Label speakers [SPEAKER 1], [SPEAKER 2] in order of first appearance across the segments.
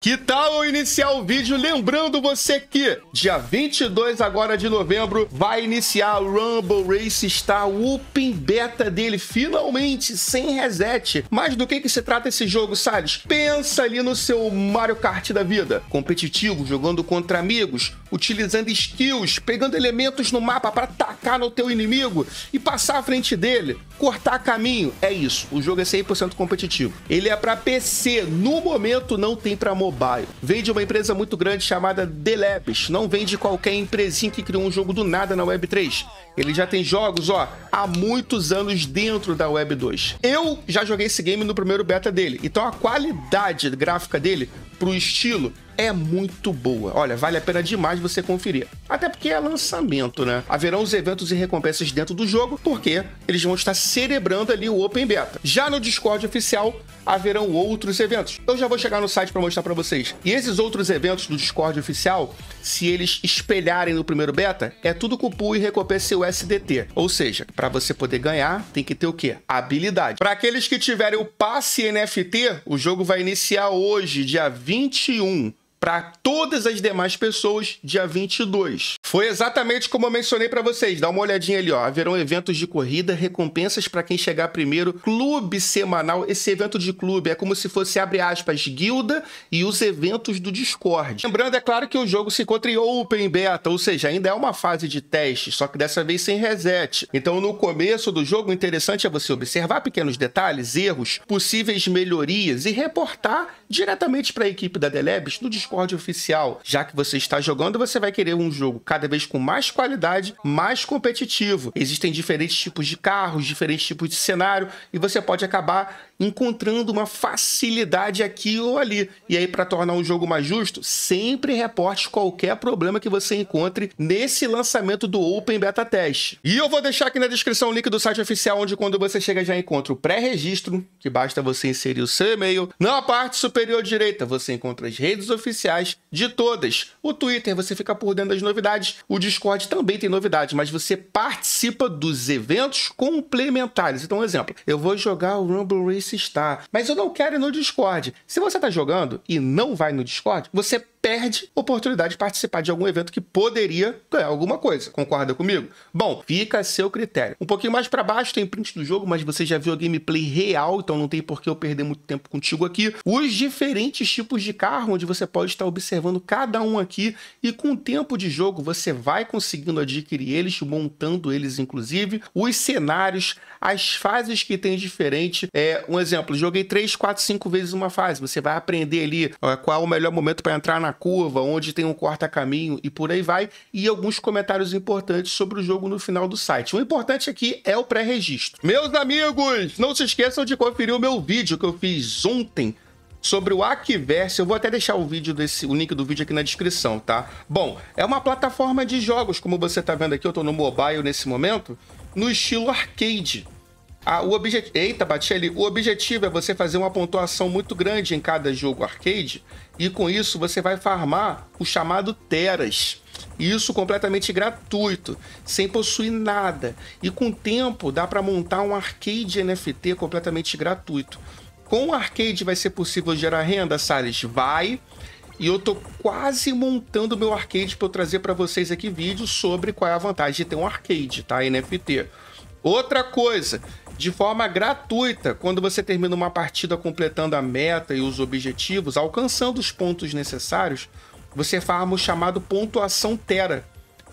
[SPEAKER 1] Que tal eu iniciar o vídeo lembrando você que dia 22 agora de novembro vai iniciar o Rumble Race Star Open Beta dele, finalmente, sem reset. Mas do que que se trata esse jogo, Salles? Pensa ali no seu Mario Kart da vida, competitivo, jogando contra amigos, utilizando skills, pegando elementos no mapa para atacar no teu inimigo e passar à frente dele, cortar caminho. É isso. O jogo é 100% competitivo. Ele é para PC, no momento não tem para mobile. Vem de uma empresa muito grande chamada The Labs. Não vem de qualquer empresinha que criou um jogo do nada na Web3. Ele já tem jogos, ó, há muitos anos dentro da Web 2. Eu já joguei esse game no primeiro beta dele. Então a qualidade gráfica dele pro estilo é muito boa. Olha, vale a pena demais você conferir. Até porque é lançamento, né? Haverão os eventos e recompensas dentro do jogo, porque eles vão estar celebrando ali o Open Beta. Já no Discord oficial, haverão outros eventos. Eu já vou chegar no site para mostrar para vocês. E esses outros eventos do Discord oficial, se eles espelharem no primeiro beta, é tudo cupu e recompensa USDT. Ou seja, para você poder ganhar, tem que ter o quê? Habilidade. Para aqueles que tiverem o passe NFT, o jogo vai iniciar hoje, dia 21 para todas as demais pessoas, dia 22. Foi exatamente como eu mencionei para vocês. Dá uma olhadinha ali, ó. Haverão eventos de corrida, recompensas para quem chegar primeiro, clube semanal. Esse evento de clube é como se fosse, abre aspas, guilda e os eventos do Discord. Lembrando, é claro que o jogo se encontra em Open Beta, ou seja, ainda é uma fase de teste, só que dessa vez sem reset. Então, no começo do jogo, o interessante é você observar pequenos detalhes, erros, possíveis melhorias e reportar diretamente para a equipe da Delebes no Discord oficial. Já que você está jogando, você vai querer um jogo cada vez com mais qualidade, mais competitivo. Existem diferentes tipos de carros, diferentes tipos de cenário e você pode acabar encontrando uma facilidade aqui ou ali. E aí, para tornar um jogo mais justo, sempre reporte qualquer problema que você encontre nesse lançamento do Open Beta Test. E eu vou deixar aqui na descrição o link do site oficial, onde quando você chega já encontra o pré-registro, que basta você inserir o seu e-mail. Na parte superior direita, você encontra as redes oficiais de todas. O Twitter, você fica por dentro das novidades novidades. O Discord também tem novidades, mas você participa dos eventos complementares. Então, um exemplo, eu vou jogar o Rumble Race Star, mas eu não quero ir no Discord. Se você está jogando e não vai no Discord, você perde oportunidade de participar de algum evento que poderia ganhar alguma coisa. Concorda comigo? Bom, fica a seu critério. Um pouquinho mais para baixo tem print do jogo, mas você já viu a gameplay real, então não tem por que eu perder muito tempo contigo aqui. Os diferentes tipos de carro, onde você pode estar observando cada um aqui e com o tempo de jogo você vai conseguindo adquirir eles, montando eles inclusive, os cenários, as fases que tem diferente. É, um exemplo, joguei 3, 4, 5 vezes uma fase, você vai aprender ali ó, qual é o melhor momento para entrar na na curva, onde tem um corta-caminho e por aí vai, e alguns comentários importantes sobre o jogo no final do site. O importante aqui é o pré-registro. Meus amigos, não se esqueçam de conferir o meu vídeo que eu fiz ontem sobre o Aquiverse. Eu vou até deixar o vídeo desse, o link do vídeo aqui na descrição, tá? Bom, é uma plataforma de jogos, como você tá vendo aqui, eu tô no mobile nesse momento, no estilo arcade o objet... Eita, Batelli, o objetivo é você fazer uma pontuação muito grande em cada jogo arcade e com isso você vai farmar o chamado Teras. Isso completamente gratuito, sem possuir nada. E com o tempo dá para montar um arcade NFT completamente gratuito. Com o arcade vai ser possível gerar renda, Salles? Vai. E eu tô quase montando meu arcade para eu trazer para vocês aqui vídeo sobre qual é a vantagem de ter um arcade, tá? NFT. Outra coisa, de forma gratuita quando você termina uma partida completando a meta e os objetivos, alcançando os pontos necessários, você farma o chamado pontuação Tera.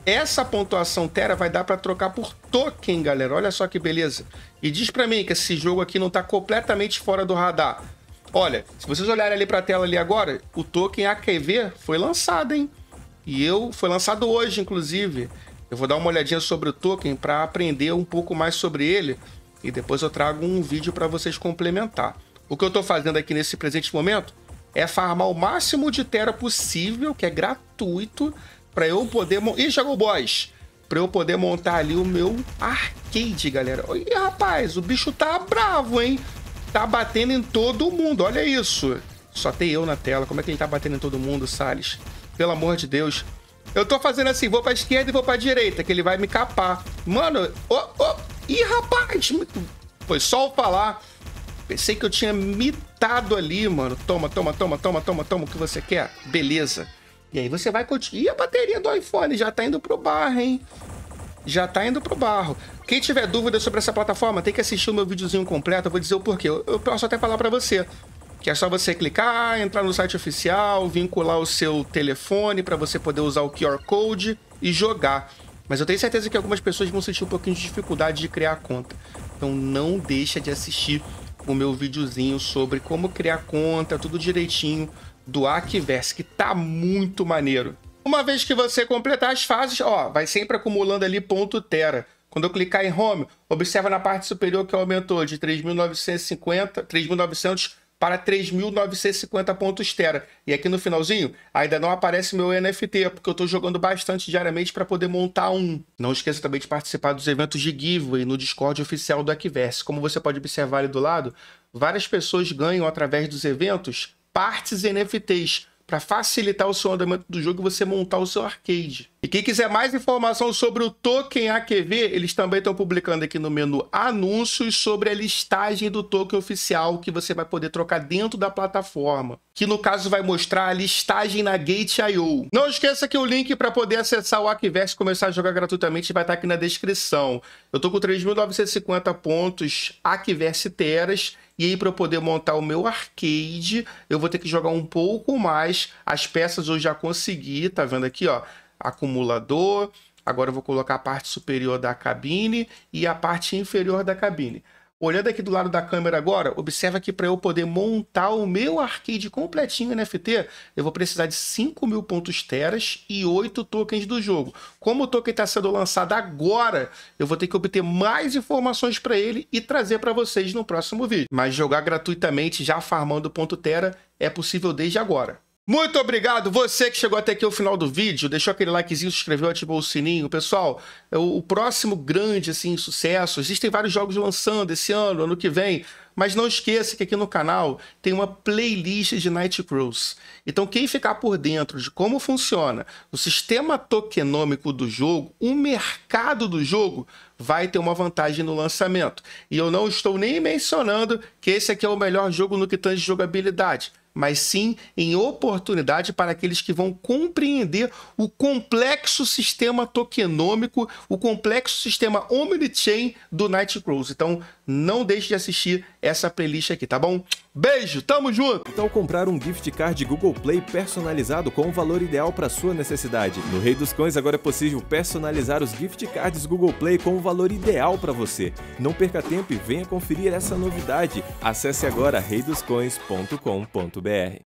[SPEAKER 1] Essa pontuação Tera vai dar para trocar por token, galera. Olha só que beleza. E diz para mim que esse jogo aqui não está completamente fora do radar. Olha, se vocês olharem ali para a tela ali agora, o token AQV foi lançado, hein? E eu foi lançado hoje, inclusive. Eu vou dar uma olhadinha sobre o token para aprender um pouco mais sobre ele e depois eu trago um vídeo para vocês complementar. O que eu estou fazendo aqui nesse presente momento é farmar o máximo de Terra possível, que é gratuito, para eu poder... Ih, chegou o boss! Para eu poder montar ali o meu arcade, galera. Ih, rapaz, o bicho tá bravo, hein? Tá batendo em todo mundo, olha isso. Só tem eu na tela. Como é que ele tá batendo em todo mundo, Salles? Pelo amor de Deus. Eu tô fazendo assim, vou pra esquerda e vou pra direita, que ele vai me capar. Mano, ô, oh, ô, oh. E rapaz, foi só eu falar. Pensei que eu tinha mitado ali, mano. Toma, toma, toma, toma, toma, toma o que você quer. Beleza. E aí você vai continuar. E a bateria do iPhone já tá indo pro barro, hein? Já tá indo pro barro. Quem tiver dúvidas sobre essa plataforma, tem que assistir o meu videozinho completo. Eu vou dizer o porquê. Eu posso até falar para você. Que é só você clicar, entrar no site oficial, vincular o seu telefone para você poder usar o QR Code e jogar. Mas eu tenho certeza que algumas pessoas vão sentir um pouquinho de dificuldade de criar a conta. Então não deixa de assistir o meu videozinho sobre como criar conta, tudo direitinho, do Aquiverse, que tá muito maneiro. Uma vez que você completar as fases, ó, vai sempre acumulando ali ponto tera. Quando eu clicar em home, observa na parte superior que aumentou de 3.950, 3.900 para 3.950 pontos Terra. E aqui no finalzinho, ainda não aparece meu NFT, porque eu estou jogando bastante diariamente para poder montar um. Não esqueça também de participar dos eventos de giveaway no Discord oficial do Aquiverse. Como você pode observar ali do lado, várias pessoas ganham através dos eventos partes NFTs para facilitar o seu andamento do jogo e você montar o seu arcade. E quem quiser mais informação sobre o token AQV, eles também estão publicando aqui no menu anúncios sobre a listagem do token oficial que você vai poder trocar dentro da plataforma, que no caso vai mostrar a listagem na Gate.io. Não esqueça que o link para poder acessar o Aquiverse e começar a jogar gratuitamente vai estar tá aqui na descrição. Eu estou com 3.950 pontos Aquiverse Teras e aí, para eu poder montar o meu arcade, eu vou ter que jogar um pouco mais. As peças eu já consegui, tá vendo aqui, ó? Acumulador. Agora eu vou colocar a parte superior da cabine e a parte inferior da cabine. Olhando aqui do lado da câmera agora, observa que para eu poder montar o meu arcade completinho NFT, eu vou precisar de 5 mil pontos teras e 8 tokens do jogo. Como o token está sendo lançado agora, eu vou ter que obter mais informações para ele e trazer para vocês no próximo vídeo. Mas jogar gratuitamente já farmando ponto tera é possível desde agora. Muito obrigado, você que chegou até aqui ao final do vídeo, deixou aquele likezinho, se inscreveu, ativou o sininho. Pessoal, o, é o próximo grande assim, sucesso, existem vários jogos lançando esse ano, ano que vem, mas não esqueça que aqui no canal tem uma playlist de Night Cruise. Então quem ficar por dentro de como funciona o sistema tokenômico do jogo, o mercado do jogo, vai ter uma vantagem no lançamento. E eu não estou nem mencionando que esse aqui é o melhor jogo no que tange jogabilidade mas sim em oportunidade para aqueles que vão compreender o complexo sistema tokenômico, o complexo sistema omnichain do Nightcrawls. Então, não deixe de assistir essa playlist aqui, tá bom? Beijo, tamo junto! Então comprar um gift card Google Play personalizado com o valor ideal para sua necessidade. No Rei dos Cães agora é possível personalizar os gift cards Google Play com o valor ideal para você. Não perca tempo e venha conferir essa novidade. Acesse agora reidoscoins.com.br.